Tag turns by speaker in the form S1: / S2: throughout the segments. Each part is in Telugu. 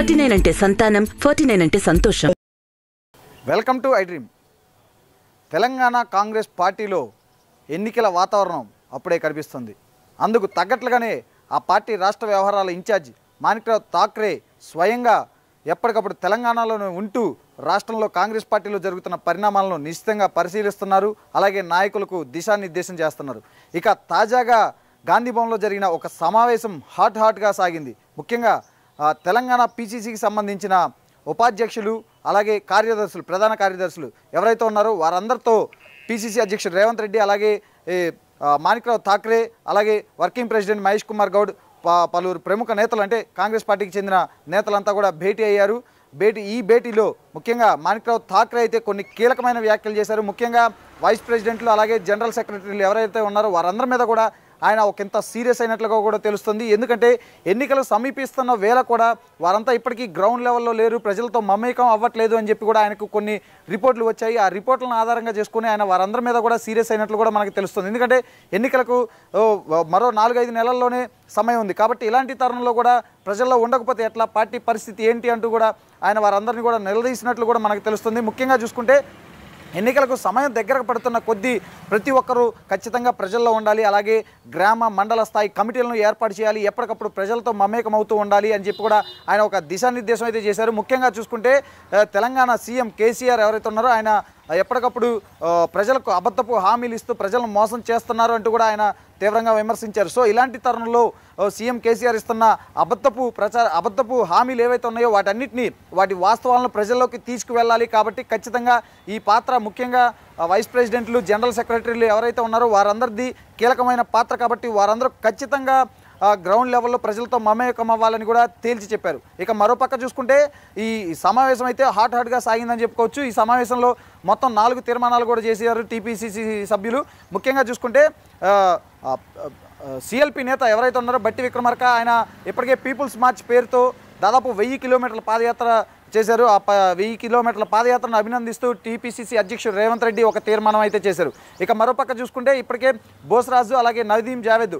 S1: ఫార్టీ నైన్ అంటే సంతానం ఫార్టీ నైన్ అంటే సంతోషం welcome to I dream Telangana Congress పార్టీలో ఎన్నికల వాతావరణం అప్పుడే కనిపిస్తుంది అందుకు తగ్గట్లుగానే ఆ పార్టీ రాష్ట్ర వ్యవహారాల ఇన్ఛార్జ్ మాణిక్రావు థాక్రే స్వయంగా ఎప్పటికప్పుడు తెలంగాణలోనే ఉంటూ రాష్ట్రంలో కాంగ్రెస్ పార్టీలో జరుగుతున్న పరిణామాలను నిశ్చితంగా పరిశీలిస్తున్నారు అలాగే నాయకులకు దిశానిర్దేశం చేస్తున్నారు ఇక తాజాగా గాంధీభవన్లో జరిగిన ఒక సమావేశం హాట్ హాట్గా సాగింది ముఖ్యంగా తెలంగాణ పీసీసీకి సంబంధించిన ఉపాధ్యక్షులు అలాగే కార్యదర్శులు ప్రధాన కార్యదర్శులు ఎవరైతే ఉన్నారో వారందరితో పీసీసీ అధ్యక్షుడు రేవంత్ రెడ్డి అలాగే మాణిక్రావు థాక్రే అలాగే వర్కింగ్ ప్రెసిడెంట్ మహేష్ కుమార్ గౌడ్ పలువురు ప్రముఖ నేతలు అంటే కాంగ్రెస్ పార్టీకి చెందిన నేతలంతా కూడా భేటీ అయ్యారు భేటీ ఈ భేటీలో ముఖ్యంగా మాణిక్రావు థాక్రే అయితే కొన్ని కీలకమైన వ్యాఖ్యలు చేశారు ముఖ్యంగా వైస్ ప్రెసిడెంట్లు అలాగే జనరల్ సెక్రటరీలు ఎవరైతే ఉన్నారో వారందరి మీద కూడా ఆయన ఒకంత సీరియస్ అయినట్లుగా కూడా తెలుస్తుంది ఎందుకంటే ఎన్నికలు సమీపిస్తున్న వేళ కూడా వారంతా ఇప్పటికీ గ్రౌండ్ లెవెల్లో లేరు ప్రజలతో మమేకం అవ్వట్లేదు అని చెప్పి కూడా ఆయనకు కొన్ని రిపోర్ట్లు వచ్చాయి ఆ రిపోర్ట్లను ఆధారంగా చేసుకుని ఆయన వారందరి మీద కూడా సీరియస్ అయినట్లు కూడా మనకు తెలుస్తుంది ఎందుకంటే ఎన్నికలకు మరో నాలుగైదు నెలల్లోనే సమయం ఉంది కాబట్టి ఇలాంటి తరుణంలో కూడా ప్రజల్లో ఉండకపోతే ఎట్లా పార్టీ పరిస్థితి ఏంటి అంటూ కూడా ఆయన వారందరినీ కూడా నిలదీసినట్లు కూడా మనకు తెలుస్తుంది ముఖ్యంగా చూసుకుంటే ఎన్నికలకు సమయం దగ్గర పడుతున్న కొద్దీ ప్రతి ఒక్కరూ ఖచ్చితంగా ప్రజల్లో ఉండాలి అలాగే గ్రామ మండల స్థాయి కమిటీలను ఏర్పాటు చేయాలి ఎప్పటికప్పుడు ప్రజలతో మమేకమవుతూ ఉండాలి అని చెప్పి కూడా ఆయన ఒక దిశానిర్దేశం అయితే చేశారు ముఖ్యంగా చూసుకుంటే తెలంగాణ సీఎం కేసీఆర్ ఎవరైతే ఉన్నారో ఆయన ఎప్పటికప్పుడు ప్రజలకు అబద్ధపు హామీలు ఇస్తూ ప్రజలను మోసం చేస్తున్నారు అంటూ కూడా ఆయన తీవ్రంగా విమర్శించారు సో ఇలాంటి తరుణంలో సీఎం కేసీఆర్ ఇస్తున్న అబద్ధపు ప్రచార అబద్ధపు హామీలు ఏవైతే ఉన్నాయో వాటన్నిటిని వాటి వాస్తవాలను ప్రజల్లోకి తీసుకువెళ్ళాలి కాబట్టి ఖచ్చితంగా ఈ పాత్ర ముఖ్యంగా వైస్ ప్రెసిడెంట్లు జనరల్ సెక్రటరీలు ఎవరైతే ఉన్నారో వారందరిది కీలకమైన పాత్ర కాబట్టి వారందరూ ఖచ్చితంగా గ్రౌండ్ లెవెల్లో ప్రజలతో మమేకం అవ్వాలని కూడా తేల్చి చెప్పారు ఇక మరోపక్క చూసుకుంటే ఈ సమావేశం అయితే హాట్ హాట్గా సాగిందని చెప్పుకోవచ్చు ఈ సమావేశంలో మొత్తం నాలుగు తీర్మానాలు కూడా చేశారు టీపీసీసీ సభ్యులు ముఖ్యంగా చూసుకుంటే సిఎల్పి నేత ఎవరైతే ఉన్నారో బట్టి విక్రమార్క ఆయన ఇప్పటికే పీపుల్స్ మార్చ్ పేరుతో దాదాపు వెయ్యి కిలోమీటర్ల పాదయాత్ర చేశారు ఆ వెయ్యి కిలోమీటర్ల పాదయాత్రను అభినందిస్తూ టీపీసీసీ అధ్యక్షుడు రేవంత్ రెడ్డి ఒక తీర్మానం అయితే చేశారు ఇక మరోపక్క చూసుకుంటే ఇప్పటికే బోస్రాజు అలాగే నవదీం జావేద్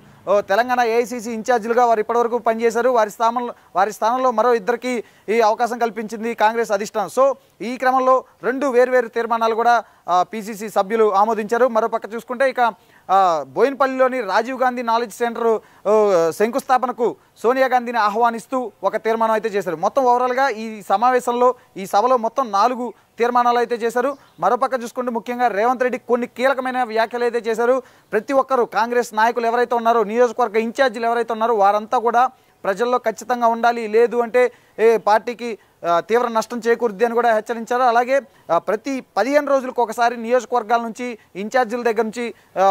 S1: తెలంగాణ ఏఐసీసీ ఇన్ఛార్జీలుగా వారు ఇప్పటివరకు పనిచేశారు వారి స్థానంలో వారి స్థానంలో మరో ఇద్దరికి ఈ అవకాశం కల్పించింది కాంగ్రెస్ అధిష్టానం సో ఈ క్రమంలో రెండు వేర్వేరు తీర్మానాలు కూడా పీసీసీ సభ్యులు ఆమోదించారు మరోపక్క చూసుకుంటే ఇక బోయినపల్లిలోని రాజీవ్ గాంధీ నాలెడ్జ్ సెంటర్ శంకుస్థాపనకు సోనియా గాంధీని ఆహ్వానిస్తూ ఒక తీర్మానం అయితే చేశారు మొత్తం ఓవరాల్గా ఈ సమావేశంలో ఈ సభలో మొత్తం నాలుగు తీర్మానాలు అయితే చేశారు మరోపక్క చూసుకుంటే ముఖ్యంగా రేవంత్ రెడ్డి కొన్ని కీలకమైన వ్యాఖ్యలు అయితే చేశారు ప్రతి ఒక్కరు కాంగ్రెస్ నాయకులు ఎవరైతే ఉన్నారో నియోజకవర్గ ఇన్ఛార్జీలు ఎవరైతే ఉన్నారో వారంతా కూడా ప్రజల్లో ఖచ్చితంగా ఉండాలి లేదు అంటే ఏ పార్టీకి తీవ్ర నష్టం చేకూరుద్ది అని కూడా హెచ్చరించారు అలాగే ప్రతి పదిహేను రోజులకు ఒకసారి నియోజకవర్గాల నుంచి ఇన్ఛార్జీల దగ్గర నుంచి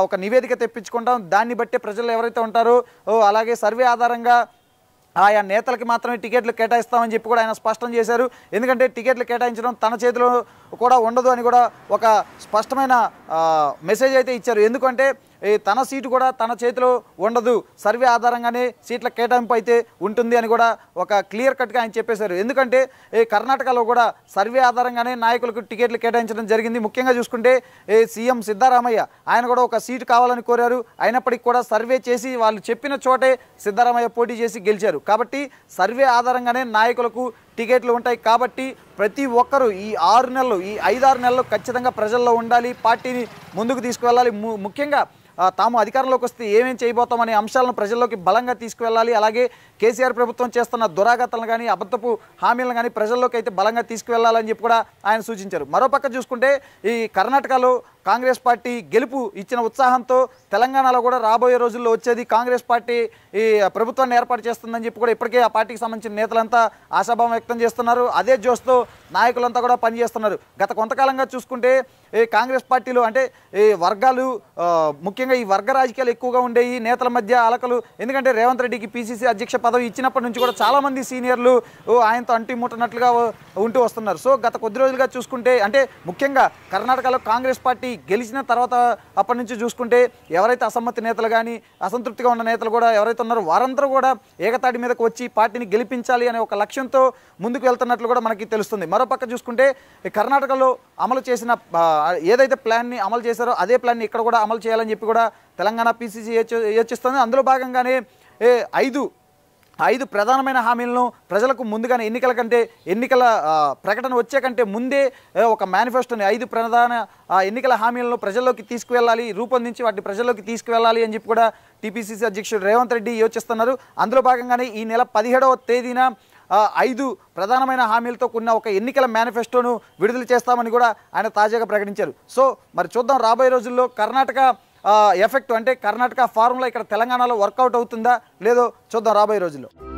S1: ఒక నివేదిక తెప్పించుకుంటాం దాన్ని బట్టే ప్రజలు ఎవరైతే ఉంటారో అలాగే సర్వే ఆధారంగా ఆయా నేతలకి మాత్రమే టికెట్లు కేటాయిస్తామని చెప్పి కూడా ఆయన స్పష్టం చేశారు ఎందుకంటే టికెట్లు కేటాయించడం తన చేతిలో కూడా ఉండదు అని కూడా ఒక స్పష్టమైన మెసేజ్ అయితే ఇచ్చారు ఎందుకంటే తన సీటు కూడా తన చేతిలో ఉండదు సర్వే ఆధారంగానే సీట్ల కేటాయింపు అయితే ఉంటుంది అని కూడా ఒక క్లియర్ కట్గా ఆయన చెప్పేశారు ఎందుకంటే ఈ కర్ణాటకలో కూడా సర్వే ఆధారంగానే నాయకులకు టికెట్లు కేటాయించడం జరిగింది ముఖ్యంగా చూసుకుంటే ఈ సీఎం సిద్ధారామయ్య ఆయన కూడా ఒక సీటు కావాలని కోరారు అయినప్పటికీ కూడా సర్వే చేసి వాళ్ళు చెప్పిన చోటే సిద్ధారామయ్య పోటీ చేసి గెలిచారు కాబట్టి సర్వే ఆధారంగానే నాయకులకు టికెట్లు ఉంటాయి కాబట్టి ప్రతి ఒక్కరూ ఈ ఆరు నెలలు ఈ ఐదారు నెలలు ఖచ్చితంగా ప్రజల్లో ఉండాలి పార్టీని ముందుకు తీసుకువెళ్ళాలి ముఖ్యంగా తాము అధికారంలోకి వస్తే ఏమేం చేయబోతాం అనే అంశాలను ప్రజల్లోకి బలంగా తీసుకువెళ్ళాలి అలాగే కేసీఆర్ ప్రభుత్వం చేస్తున్న దురాగతలను కానీ అబద్ధపు హామీలను కానీ ప్రజల్లోకి అయితే బలంగా తీసుకువెళ్ళాలని చెప్పి కూడా ఆయన సూచించారు మరోపక్క చూసుకుంటే ఈ కర్ణాటకలో కాంగ్రెస్ పార్టీ గెలుపు ఇచ్చిన ఉత్సాహంతో తెలంగాణలో కూడా రాబోయే రోజుల్లో వచ్చేది కాంగ్రెస్ పార్టీ ఈ ప్రభుత్వాన్ని ఏర్పాటు చేస్తుందని చెప్పి కూడా ఇప్పటికే ఆ పార్టీకి సంబంధించిన నేతలంతా ఆశాభావం వ్యక్తం చేస్తున్నారు అదే జోస్తో నాయకులంతా కూడా పనిచేస్తున్నారు గత కొంతకాలంగా చూసుకుంటే ఈ కాంగ్రెస్ పార్టీలో అంటే ఈ వర్గాలు ముఖ్యంగా ఈ వర్గ రాజకీయాలు ఎక్కువగా ఉండేవి నేతల మధ్య అలకలు ఎందుకంటే రేవంత్ రెడ్డికి పీసీసీ అధ్యక్ష పదవి ఇచ్చినప్పటి నుంచి కూడా చాలామంది సీనియర్లు ఆయనతో అంటి ముట్టనట్లుగా ఉంటూ వస్తున్నారు సో గత కొద్ది రోజులుగా చూసుకుంటే అంటే ముఖ్యంగా కర్ణాటకలో కాంగ్రెస్ పార్టీ పార్టీ గెలిచిన తర్వాత అప్పటి నుంచి చూసుకుంటే ఎవరైతే అసమ్మతి నేతలు కానీ అసంతృప్తిగా ఉన్న నేతలు కూడా ఎవరైతే ఉన్నారో వారందరూ కూడా ఏకతాటి మీదకు వచ్చి పార్టీని గెలిపించాలి అనే ఒక లక్ష్యంతో ముందుకు వెళ్తున్నట్లు కూడా మనకి తెలుస్తుంది మరోపక్క చూసుకుంటే కర్ణాటకలో అమలు చేసిన ఏదైతే ప్లాన్ని అమలు చేశారో అదే ప్లాన్ని ఇక్కడ కూడా అమలు చేయాలని చెప్పి కూడా తెలంగాణ పీసీసీ యోచిస్తుంది అందులో భాగంగానే ఐదు ఐదు ప్రధానమైన హామీలను ప్రజలకు ముందుగానే ఎన్నికల కంటే ఎన్నికల ప్రకటన వచ్చే కంటే ముందే ఒక మేనిఫెస్టోని ఐదు ప్రధాన ఎన్నికల హామీలను ప్రజల్లోకి తీసుకువెళ్ళాలి రూపొందించి వాటిని ప్రజల్లోకి తీసుకువెళ్ళాలి అని చెప్పి కూడా టీపీసీసీ అధ్యక్షుడు రేవంత్ రెడ్డి యోచిస్తున్నారు అందులో భాగంగానే ఈ నెల పదిహేడవ తేదీన ఐదు ప్రధానమైన హామీలతో కూడిన ఒక ఎన్నికల మేనిఫెస్టోను విడుదల చేస్తామని కూడా ఆయన తాజాగా ప్రకటించారు సో మరి చూద్దాం రాబోయే రోజుల్లో కర్ణాటక ఎఫెక్ట్ అంటే కర్ణాటక ఫార్ములా ఇక్కడ తెలంగాణలో వర్కౌట్ అవుతుందా లేదో చూద్దాం రాబోయే రోజుల్లో